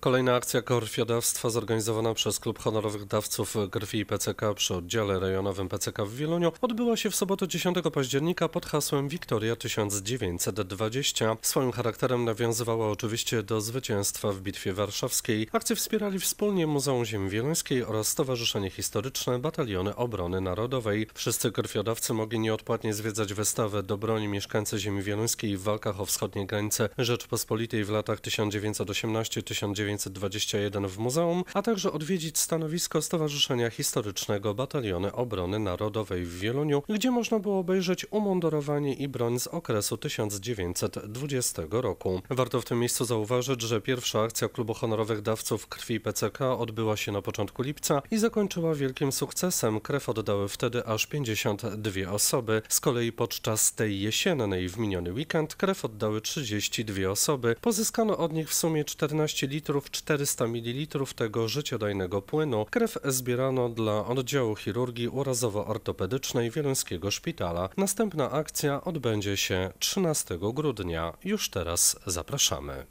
Kolejna akcja korfiodawstwa zorganizowana przez Klub Honorowych Dawców Krwi i PCK przy oddziale rejonowym PCK w Wieluniu odbyła się w sobotę 10 października pod hasłem Wiktoria 1920. Swoim charakterem nawiązywała oczywiście do zwycięstwa w Bitwie Warszawskiej. Akcję wspierali wspólnie Muzeum Ziemi Wieluńskiej oraz Stowarzyszenie Historyczne Bataliony Obrony Narodowej. Wszyscy krwiodawcy mogli nieodpłatnie zwiedzać wystawę do broni mieszkańcy Ziemi Wieluńskiej w walkach o wschodnie granice Rzeczpospolitej w latach 1918 19 1921 w muzeum, a także odwiedzić stanowisko Stowarzyszenia Historycznego Bataliony Obrony Narodowej w Wieluniu, gdzie można było obejrzeć umundurowanie i broń z okresu 1920 roku. Warto w tym miejscu zauważyć, że pierwsza akcja klubu honorowych dawców krwi PCK odbyła się na początku lipca i zakończyła wielkim sukcesem. Krew oddały wtedy aż 52 osoby. Z kolei podczas tej jesiennej w miniony weekend krew oddały 32 osoby. Pozyskano od nich w sumie 14 litrów 400 ml tego życiodajnego płynu krew zbierano dla oddziału chirurgii urazowo-ortopedycznej Wieluńskiego Szpitala. Następna akcja odbędzie się 13 grudnia. Już teraz zapraszamy.